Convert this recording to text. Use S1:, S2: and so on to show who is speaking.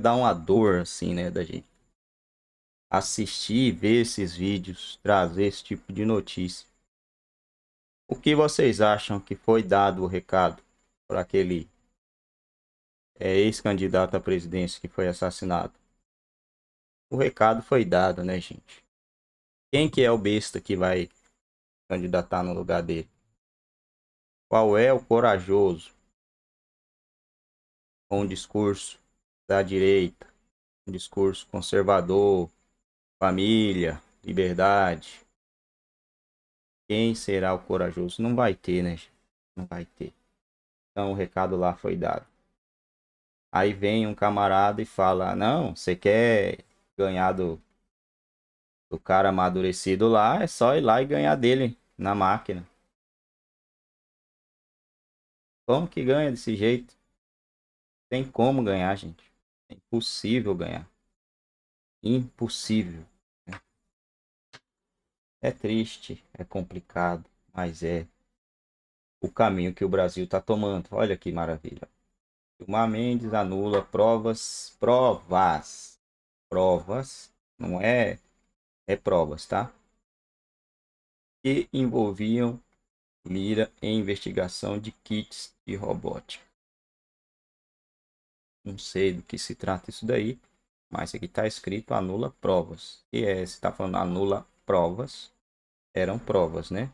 S1: dá uma dor, assim, né, da gente assistir, ver esses vídeos, trazer esse tipo de notícia. O que vocês acham que foi dado o recado para aquele é, ex-candidato à presidência que foi assassinado? O recado foi dado, né, gente? Quem que é o besta que vai candidatar no lugar dele? Qual é o corajoso? Com um discurso da direita, um discurso conservador, família, liberdade. Quem será o corajoso? Não vai ter, né? Não vai ter. Então o recado lá foi dado. Aí vem um camarada e fala: Não, você quer ganhar do, do cara amadurecido lá? É só ir lá e ganhar dele na máquina. Como que ganha desse jeito? Tem como ganhar, gente. É impossível ganhar. Impossível. Né? É triste, é complicado, mas é o caminho que o Brasil está tomando. Olha que maravilha. Gilmar Mendes anula provas, provas, provas, não é, é provas, tá? Que envolviam Lira em investigação de kits de robótica não sei do que se trata isso daí, mas aqui está escrito anula provas. E é, se está falando anula provas, eram provas, né?